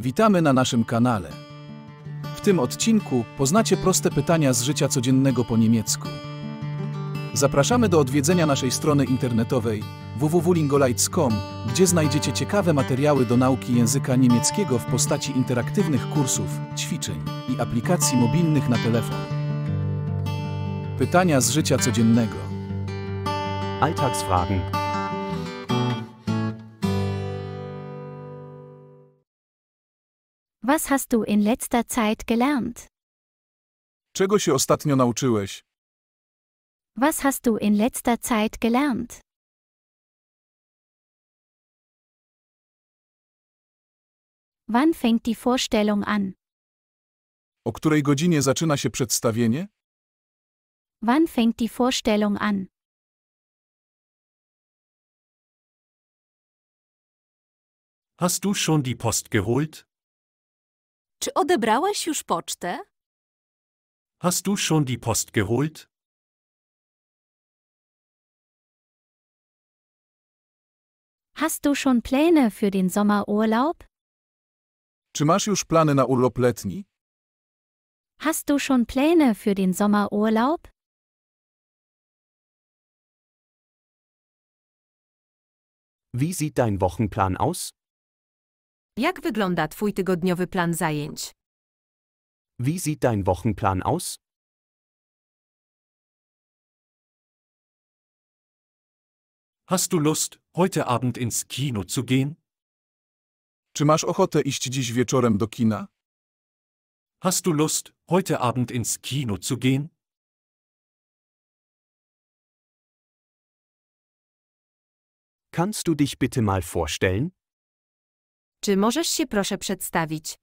Witamy na naszym kanale. W tym odcinku poznacie proste pytania z życia codziennego po niemiecku. Zapraszamy do odwiedzenia naszej strony internetowej www.lingolite.com, gdzie znajdziecie ciekawe materiały do nauki języka niemieckiego w postaci interaktywnych kursów, ćwiczeń i aplikacji mobilnych na telefon. Pytania z życia codziennego. Alltagsfragen. Was hast du in letzter Zeit gelernt? Czego się ostatnio nauczyłeś? Was hast du in letzter Zeit gelernt? Wann fängt die Vorstellung an? O której godzinie zaczyna się przedstawienie? Wann fängt die Vorstellung an? Hast du schon die Post geholt? Czy odebrałaś już pocztę? Hast du schon die Post geholt? Hast du schon Pläne für den Sommerurlaub? Czy masz już plany na urlop letni? Hast du schon Pläne für den Sommerurlaub? Wie sieht dein Wochenplan aus? Jak wygląda Twój tygodniowy plan zajęć? Wie sieht dein Wochenplan aus? Hast du Lust, heute Abend ins Kino zu gehen? Czy masz ochotę iść dziś wieczorem do kina? Hast du Lust, heute Abend ins Kino zu gehen? Kannst du dich bitte mal vorstellen? Czy możesz się proszę przedstawić?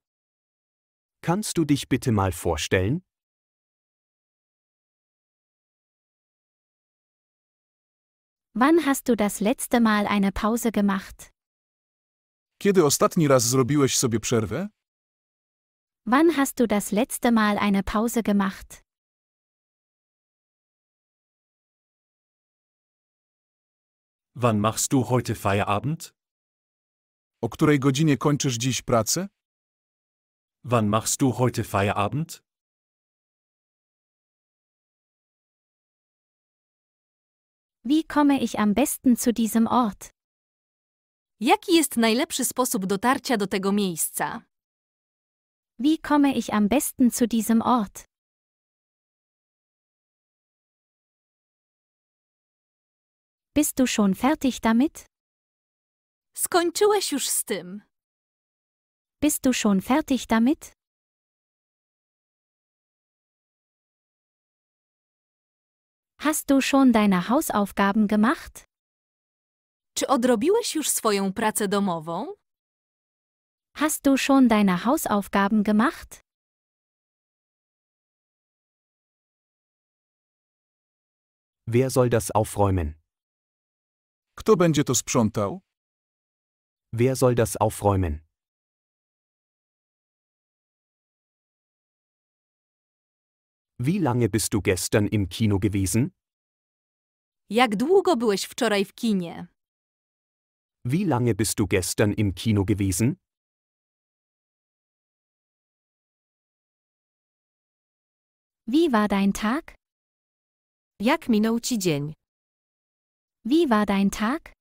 Kannst du dich bitte mal vorstellen? Wann hast du das letzte Mal eine Pause gemacht? Kiedy ostatni raz zrobiłeś sobie przerwę? Wann hast du das letzte Mal eine Pause gemacht? Wann machst du heute Feierabend? O której godzinie kończysz dziś pracę? Wann machst du heute Feierabend? Wie komme ich am besten zu diesem Ort? Jaki jest najlepszy sposób dotarcia do tego miejsca? Wie komme ich am besten zu diesem Ort? Bist du schon fertig damit? Skończyłeś już z tym. Bist du schon fertig damit? Hast du schon deine Hausaufgaben gemacht? Czy odrobiłeś już swoją pracę domową? Hast du schon deine Hausaufgaben gemacht? Wer soll das aufräumen? Kto będzie to sprzątał? Wer soll das aufräumen? Wie lange bist du gestern im Kino gewesen? Jak długo byłeś wczoraj w kinie? Wie lange bist du gestern im Kino gewesen? Wie war dein Tag? Jak minął ci dzień? Wie war dein Tag?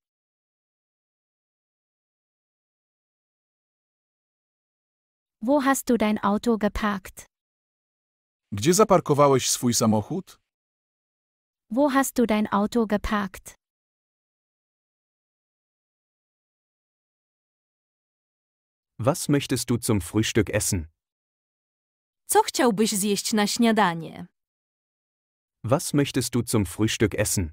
Wo hast du dein Auto geparkt? Gdzie zaparkowałeś swój samochód? Wo hast du dein Auto geparkt? Was möchtest du zum Frühstück essen? Co chciałbyś zjeść na śniadanie? Was möchtest du zum Frühstück essen?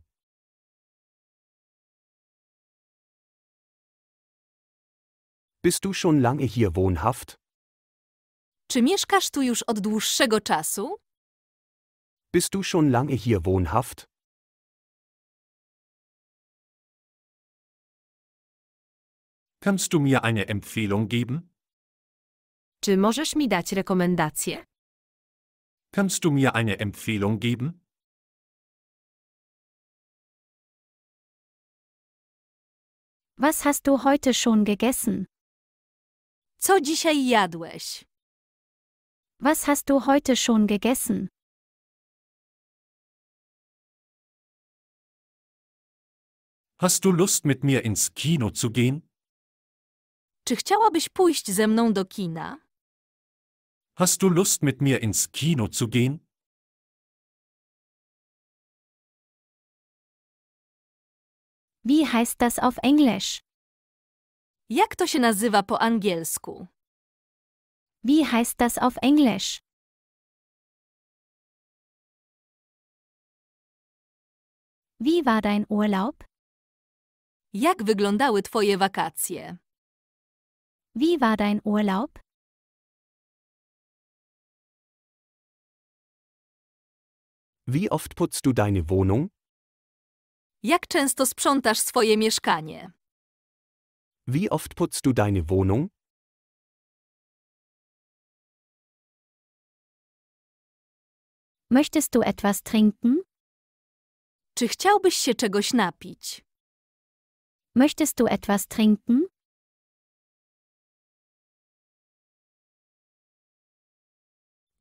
Bist du schon lange hier wohnhaft? Czy mieszkasz tu już od dłuższego czasu? Bist du schon lange hier wohnhaft? Kannst du mir eine Empfehlung geben? Czy możesz mi dać rekomendacje? Kannst du mir eine Empfehlung geben? Was hast du heute schon gegessen? Co dzisiaj jadłeś? Was hast du heute schon gegessen? Hast du Lust mit mir ins Kino zu gehen? Czy chciałabyś pójść ze mną do kina? Hast du Lust mit mir ins Kino zu gehen? Wie heißt das auf Englisch? Jak to się nazywa po angielsku? Wie heißt das auf Englisch? Wie war dein Urlaub? Jak wyglądały twoje wakacje? Wie war dein Urlaub? Wie oft putzt du deine Wohnung? Jak często sprzątasz swoje mieszkanie? Wie oft putzt du deine Wohnung? Möchtest du etwas trinken? Czy chciałbyś się czegoś napić? Möchtest du etwas trinken?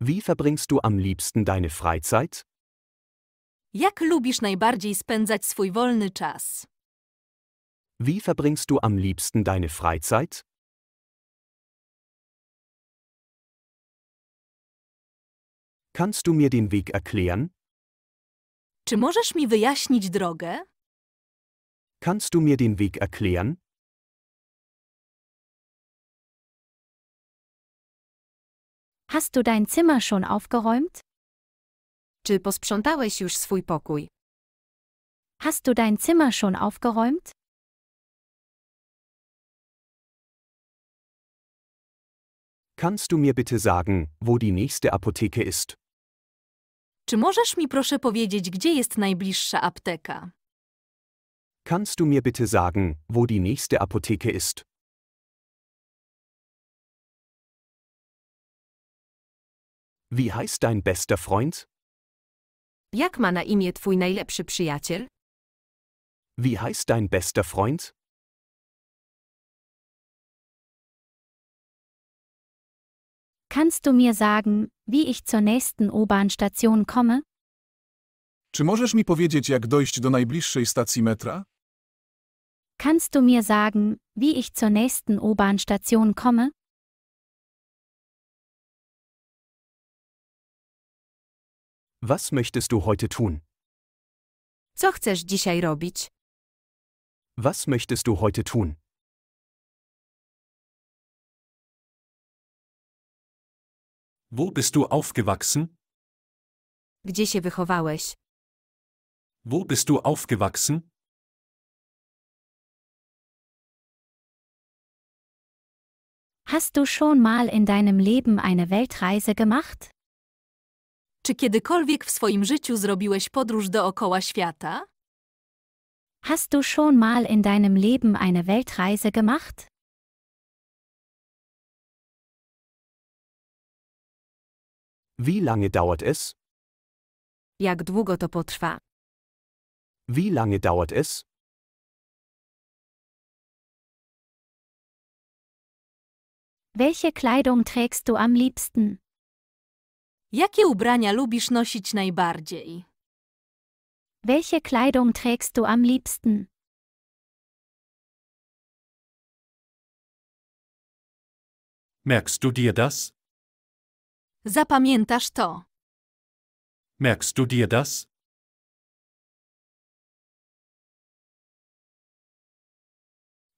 Wie verbringst du am liebsten deine Freizeit? Jak lubisz najbardziej spędzać swój wolny czas? Wie verbringst du am liebsten deine Freizeit? Kannst du mir den Weg erklären? Czy możesz mi wyjaśnić drogę? Kannst du mir den Weg erklären? Hast du dein Zimmer schon aufgeräumt? Czy posprzątałeś już swój pokój? Hast du dein Zimmer schon aufgeräumt? Kannst du mir bitte sagen, wo die nächste Apotheke ist? Czy możesz mi proszę powiedzieć, gdzie jest najbliższa apteka? Kannst du mir bitte sagen, wo die nächste Apotheke ist? Wie heißt dein bester Freund? Jak ma na imię twój najlepszy przyjaciel? Wie heißt dein bester Freund? Kannst du mir sagen, wie ich zur nächsten U-Bahn-Station komme? Czy możesz mi powiedzieć, jak dojść do najbliższej stacji metra? Kannst du mir sagen, wie ich zur nächsten U-Bahn-Station komme? Was möchtest du heute tun? Co chcesz dzisiaj robić? Was möchtest du heute tun? Wo bist du aufgewachsen? Gdzie się wychowałeś? Wo bist du aufgewachsen? Hast du schon mal in deinem Leben eine Weltreise gemacht? Czy kiedykolwiek w swoim życiu zrobiłeś podróż dookoła świata? Hast du schon mal in deinem Leben eine Weltreise gemacht? Wie lange dauert es? Jak długo to potrwa? Wie lange dauert es? Welche Kleidung trägst du am liebsten? Jakie ubrania lubisz nosić najbardziej? Welche Kleidung trägst du am liebsten? Merkst du dir das? Zapamiętasz to. Merkst du dir das?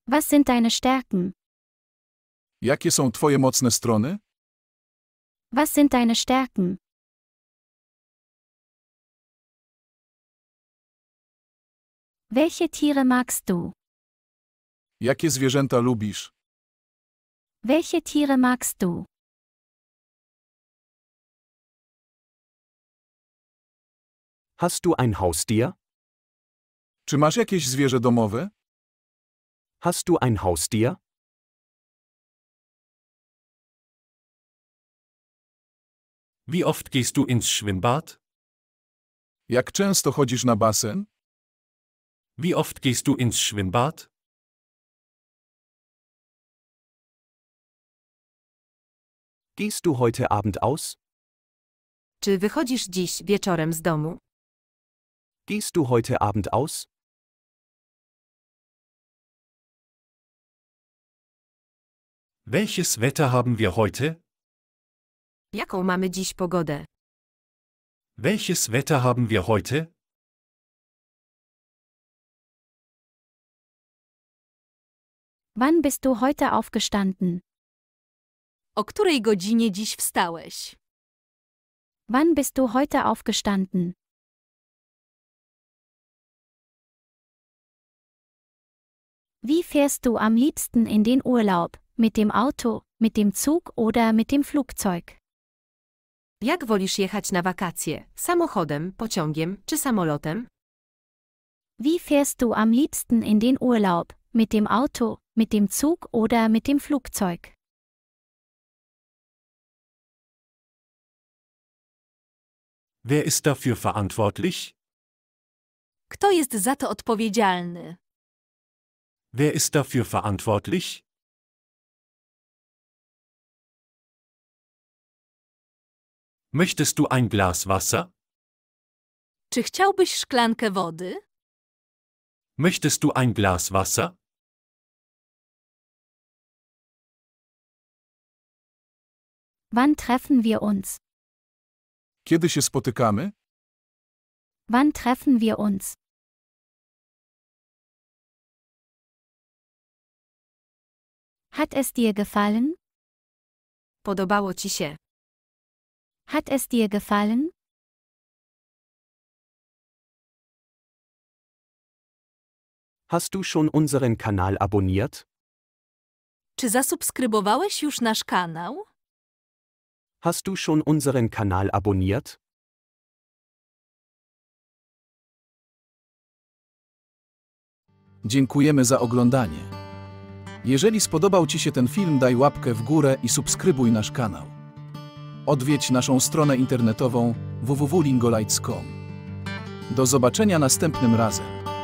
Was sind deine Stärken? Jakie są twoje mocne strony? Was sind deine Stärken? Welche Tiere magst du? Jakie zwierzęta lubisz? Welche Tiere magst du? Hast du ein Haustier? Czy masz jakieś zwierzę domowe? Hast du ein Haustier? Wie oft gehst du ins Schwimmbad? Jak często chodzisz na basen? Wie oft gehst du ins Schwimmbad? Gehst du heute Abend aus? Czy wychodzisz dziś wieczorem z domu? Gehst du heute Abend aus? Welches Wetter haben wir heute? Jaką mamy dziś pogodę? Welches Wetter haben wir heute? Wann bist du heute aufgestanden? O której godzinie dziś wstałeś? Wann bist du heute aufgestanden? Wie fährst du am liebsten in den Urlaub? Mit dem Auto, mit dem Zug oder mit dem Flugzeug? Jak wolisz jechać na wakacje? Samochodem, pociągiem czy samolotem? Wie fährst du am liebsten in den Urlaub? Mit dem Auto, mit dem Zug oder mit dem Flugzeug? Wer ist dafür verantwortlich? Kto jest za to odpowiedzialny? Wer ist dafür verantwortlich? Möchtest du ein Glas Wasser? Czy chciałbyś szklankę wody? Möchtest du ein Glas Wasser? Wann treffen wir uns? Kiedy się spotykamy? Wann treffen wir uns? Hat es dir gefallen? Podobało ci się. Hat es dir gefallen? Hast du schon unseren Kanal abonniert? Czy zasubskrybowałeś już nasz kanał? Hast du schon unseren Kanal abonniert? Dziękujemy za oglądanie. Jeżeli spodobał Ci się ten film, daj łapkę w górę i subskrybuj nasz kanał. Odwiedź naszą stronę internetową www.lingolights.com. Do zobaczenia następnym razem.